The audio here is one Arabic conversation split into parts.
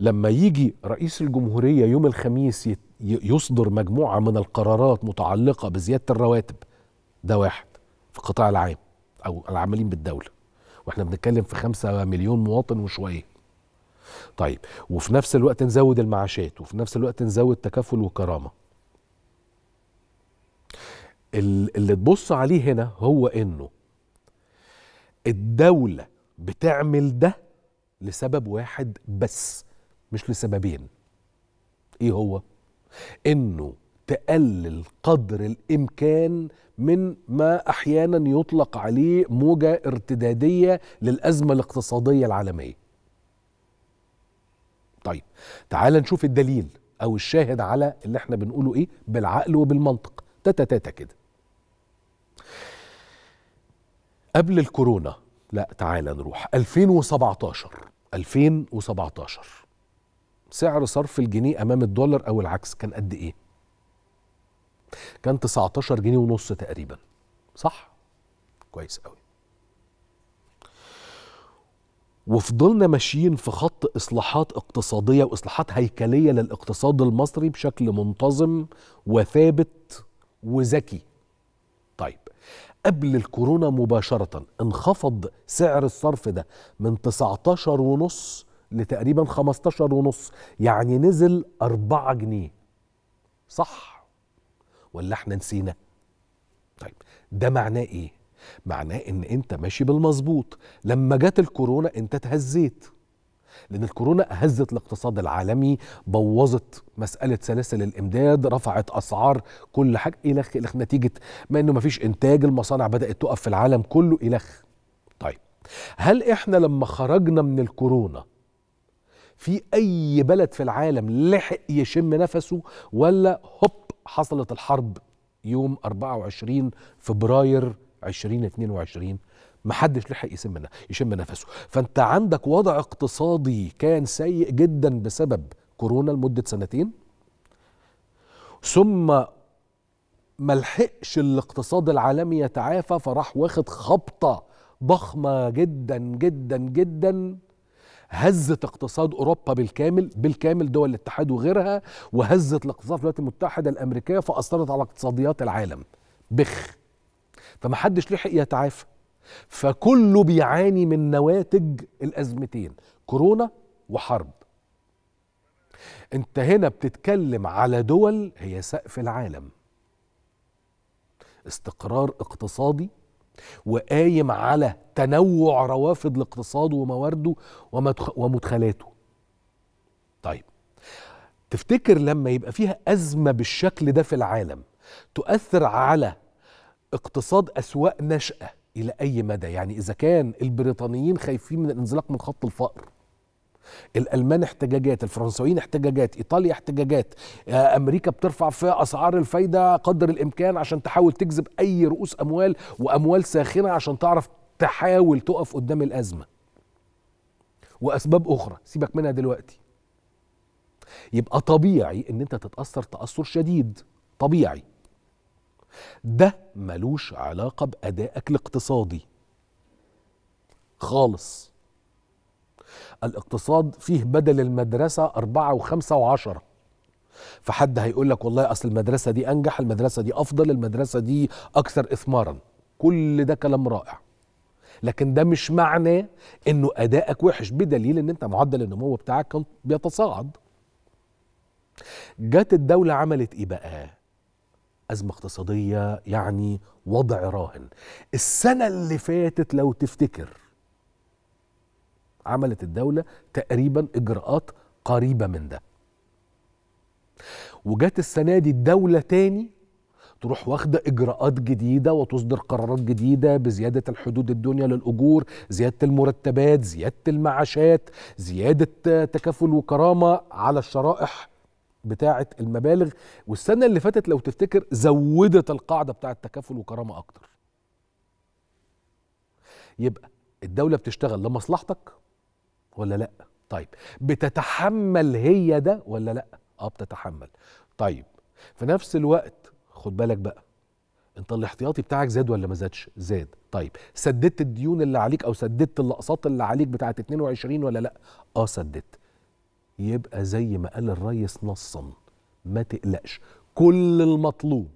لما يجي رئيس الجمهورية يوم الخميس يصدر مجموعة من القرارات متعلقة بزيادة الرواتب ده واحد في القطاع العام أو العاملين بالدولة واحنا بنتكلم في خمسة مليون مواطن وشوية طيب وفي نفس الوقت نزود المعاشات وفي نفس الوقت نزود تكافل وكرامة اللي تبص عليه هنا هو انه الدولة بتعمل ده لسبب واحد بس مش لسببين ايه هو انه تقلل قدر الامكان من ما احيانا يطلق عليه موجه ارتداديه للازمه الاقتصاديه العالميه طيب تعال نشوف الدليل او الشاهد على اللي احنا بنقوله ايه بالعقل وبالمنطق تاتا تاتا كده قبل الكورونا لا تعال نروح 2017 2017 سعر صرف الجنيه امام الدولار او العكس كان قد ايه كان 19 جنيه ونص تقريبا صح كويس قوي وفضلنا ماشيين في خط اصلاحات اقتصاديه واصلاحات هيكليه للاقتصاد المصري بشكل منتظم وثابت وذكي طيب قبل الكورونا مباشرة انخفض سعر الصرف ده من 19 ونص لتقريبا 15 ونص يعني نزل 4 جنيه صح ولا احنا نسينا طيب ده معناه ايه معناه ان انت ماشي بالمظبوط لما جت الكورونا انت اتهزيت لان الكورونا هزت الاقتصاد العالمي بوظت مساله سلاسل الامداد رفعت اسعار كل حاجه الخ الخ نتيجه ما انه مفيش انتاج المصانع بدات تقف في العالم كله الخ طيب هل احنا لما خرجنا من الكورونا في اي بلد في العالم لحق يشم نفسه ولا هوب حصلت الحرب يوم 24 فبراير 2022 محدش لحق يشم يشم نفسه فانت عندك وضع اقتصادي كان سيء جدا بسبب كورونا لمده سنتين ثم ملحقش الاقتصاد العالمي يتعافى فراح واخد خبطه ضخمه جدا جدا جدا هزت اقتصاد اوروبا بالكامل بالكامل دول الاتحاد وغيرها وهزت الاقتصاد في الولايات المتحده الامريكيه فاثرت على اقتصاديات العالم بخ فمحدش لحق يتعافى فكله بيعاني من نواتج الازمتين كورونا وحرب انت هنا بتتكلم على دول هي سقف العالم استقرار اقتصادي وقايم على تنوع روافد الاقتصاد وموارده ومدخلاته طيب تفتكر لما يبقى فيها أزمة بالشكل ده في العالم تؤثر على اقتصاد أسواق نشأة إلى أي مدى يعني إذا كان البريطانيين خايفين من الانزلاق من خط الفقر الالمان احتجاجات الفرنساويين احتجاجات ايطاليا احتجاجات آه، امريكا بترفع في اسعار الفايده قدر الامكان عشان تحاول تجذب اي رؤوس اموال واموال ساخنه عشان تعرف تحاول تقف قدام الازمه واسباب اخرى سيبك منها دلوقتي يبقى طبيعي ان انت تتاثر تاثر شديد طبيعي ده ملوش علاقه بادائك الاقتصادي خالص الاقتصاد فيه بدل المدرسة أربعة وخمسة وعشرة فحد هيقول لك والله أصل المدرسة دي أنجح المدرسة دي أفضل المدرسة دي أكثر إثمارا كل ده كلام رائع لكن ده مش معنى انه ادائك وحش بدليل ان انت معدل النمو بتاعك كان بيتصاعد جت الدولة عملت ايه بقى أزمة اقتصادية يعني وضع راهن السنة اللي فاتت لو تفتكر عملت الدولة تقريبا إجراءات قريبة من ده وجات السنة دي الدولة تاني تروح واخدة إجراءات جديدة وتصدر قرارات جديدة بزيادة الحدود الدنيا للأجور زيادة المرتبات زيادة المعاشات زيادة تكافل وكرامة على الشرائح بتاعة المبالغ والسنة اللي فاتت لو تفتكر زودت القاعدة بتاعة تكافل وكرامة أكتر يبقى الدولة بتشتغل لمصلحتك ولا لا طيب بتتحمل هي ده ولا لا اه بتتحمل طيب في نفس الوقت خد بالك بقى انت الاحتياطي بتاعك زاد ولا ما زادش زاد طيب سددت الديون اللي عليك او سددت الاقساط اللي عليك بتاعه 22 ولا لا اه سددت يبقى زي ما قال الريس نصا ما تقلقش كل المطلوب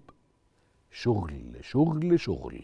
شغل شغل شغل